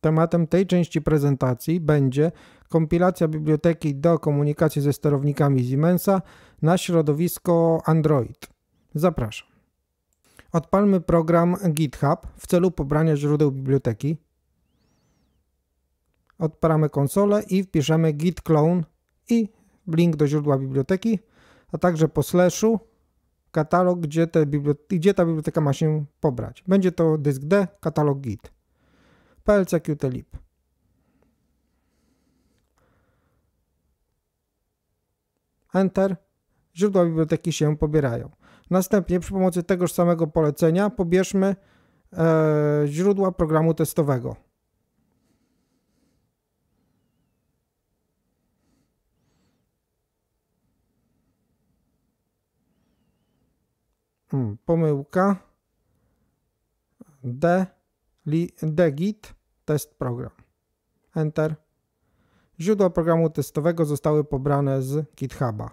Tematem tej części prezentacji będzie kompilacja biblioteki do komunikacji ze sterownikami Siemensa na środowisko Android. Zapraszam. Odpalmy program GitHub w celu pobrania źródeł biblioteki. Odpalamy konsolę i wpiszemy git clone i link do źródła biblioteki, a także po slashu katalog, gdzie, gdzie ta biblioteka ma się pobrać. Będzie to dysk D, katalog git. PLCQTLib. Enter. Źródła biblioteki się pobierają. Następnie przy pomocy tegoż samego polecenia pobierzmy e, źródła programu testowego. Hmm, pomyłka D, li, degit test program. Enter. Źródła programu testowego zostały pobrane z GitHuba.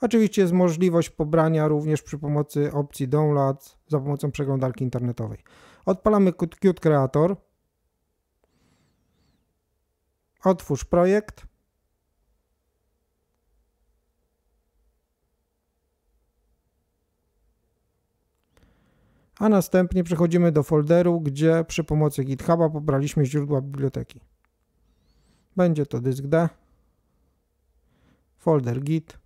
Oczywiście jest możliwość pobrania również przy pomocy opcji download za pomocą przeglądarki internetowej. Odpalamy Qt Creator. Otwórz projekt. a następnie przechodzimy do folderu, gdzie przy pomocy GitHuba pobraliśmy źródła biblioteki. Będzie to dysk D, folder git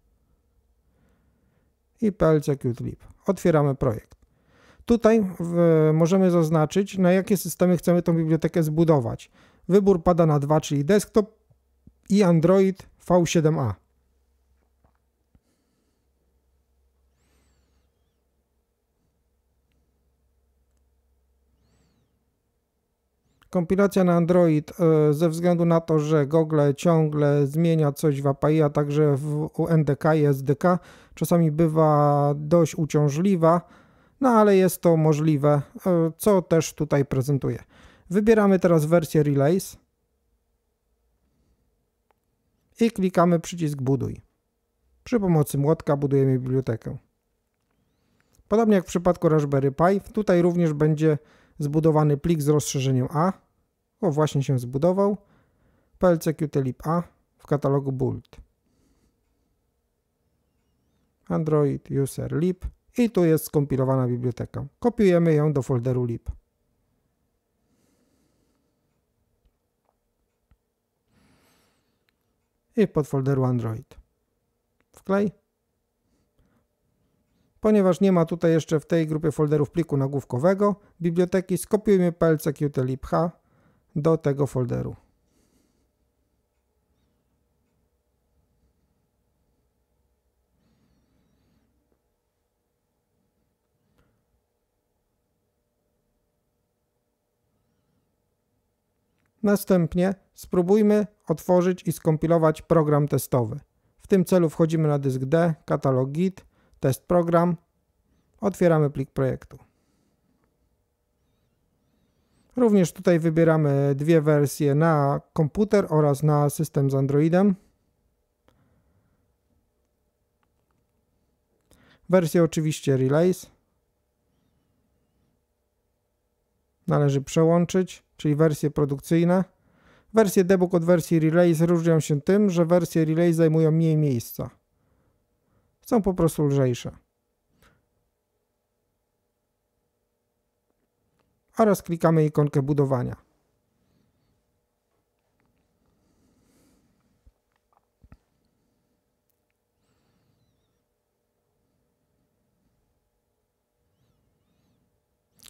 i plc.qtlib. Otwieramy projekt. Tutaj w, możemy zaznaczyć, na jakie systemy chcemy tą bibliotekę zbudować. Wybór pada na dwa, czyli desktop i Android V7a. Kompilacja na Android e, ze względu na to, że Google ciągle zmienia coś w API, a także w NDK i SDK, czasami bywa dość uciążliwa, no ale jest to możliwe, e, co też tutaj prezentuję. Wybieramy teraz wersję Relays i klikamy przycisk Buduj. Przy pomocy młotka budujemy bibliotekę. Podobnie jak w przypadku Raspberry Pi, tutaj również będzie zbudowany plik z rozszerzeniem A, o właśnie się zbudował, plcqtlib A w katalogu build. Android user lib i tu jest skompilowana biblioteka. Kopiujemy ją do folderu lib. I w podfolderu Android. Wklej. Ponieważ nie ma tutaj jeszcze w tej grupie folderów pliku nagłówkowego biblioteki, skopiujmy plcqtlibh do tego folderu. Następnie spróbujmy otworzyć i skompilować program testowy. W tym celu wchodzimy na dysk D, katalog Git, test program, otwieramy plik projektu. Również tutaj wybieramy dwie wersje na komputer oraz na system z Androidem. Wersję oczywiście Relays. Należy przełączyć, czyli wersje produkcyjne. Wersje debug od wersji Relays różnią się tym, że wersje Relays zajmują mniej miejsca. Są po prostu lżejsze. Oraz klikamy ikonkę budowania.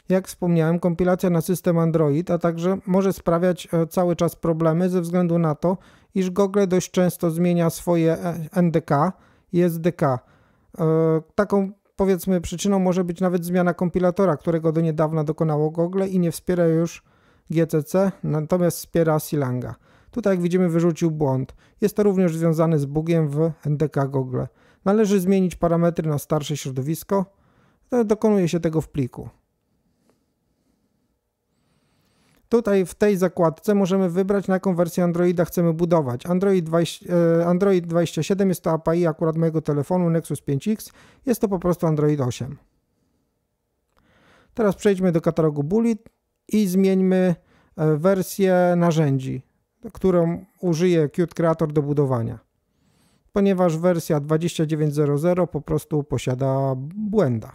jak wspomniałem, kompilacja na system Android, a także może sprawiać e, cały czas problemy ze względu na to, iż Google dość często zmienia swoje e, NDK, DK. E, taką powiedzmy przyczyną może być nawet zmiana kompilatora, którego do niedawna dokonało Google i nie wspiera już GCC, natomiast wspiera Silanga. Tutaj jak widzimy wyrzucił błąd. Jest to również związane z bugiem w NDK Google. Należy zmienić parametry na starsze środowisko. E, dokonuje się tego w pliku. Tutaj w tej zakładce możemy wybrać, na jaką wersję Androida chcemy budować. Android, 20, e, Android 27 jest to API akurat mojego telefonu Nexus 5X, jest to po prostu Android 8. Teraz przejdźmy do katalogu Bullet i zmieńmy e, wersję narzędzi, którą użyje Qt Creator do budowania. Ponieważ wersja 29.00 po prostu posiada błęda,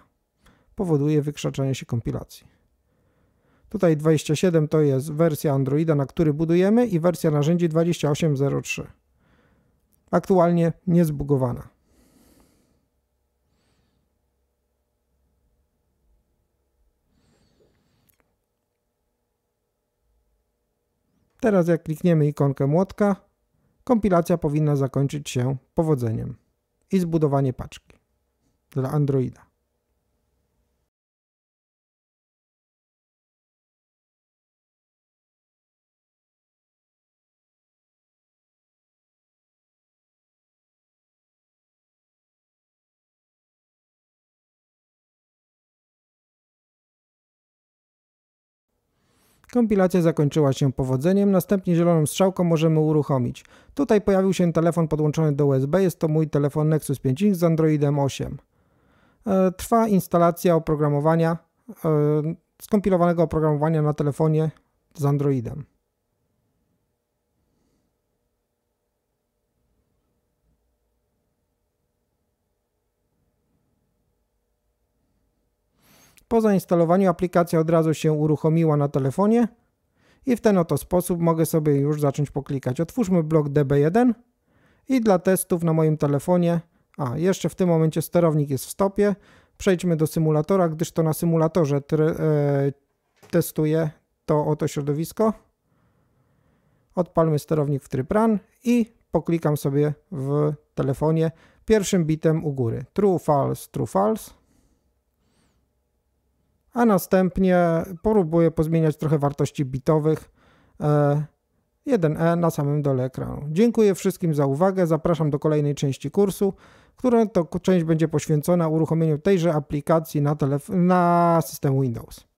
powoduje wykrzaczanie się kompilacji. Tutaj 27 to jest wersja Androida, na który budujemy i wersja narzędzi 2803. Aktualnie niezbugowana. Teraz jak klikniemy ikonkę młotka, kompilacja powinna zakończyć się powodzeniem i zbudowanie paczki dla Androida. Kompilacja zakończyła się powodzeniem, następnie zieloną strzałką możemy uruchomić. Tutaj pojawił się telefon podłączony do USB, jest to mój telefon Nexus 5 z Androidem 8. E, trwa instalacja oprogramowania, e, skompilowanego oprogramowania na telefonie z Androidem. Po zainstalowaniu aplikacja od razu się uruchomiła na telefonie i w ten oto sposób mogę sobie już zacząć poklikać. Otwórzmy blok DB1 i dla testów na moim telefonie, a jeszcze w tym momencie sterownik jest w stopie, przejdźmy do symulatora, gdyż to na symulatorze e, testuję to oto środowisko. Odpalmy sterownik w tryb run i poklikam sobie w telefonie pierwszym bitem u góry. True, false, true, false a następnie próbuję pozmieniać trochę wartości bitowych 1E e na samym dole ekranu. Dziękuję wszystkim za uwagę, zapraszam do kolejnej części kursu, która to część będzie poświęcona uruchomieniu tejże aplikacji na, na system Windows.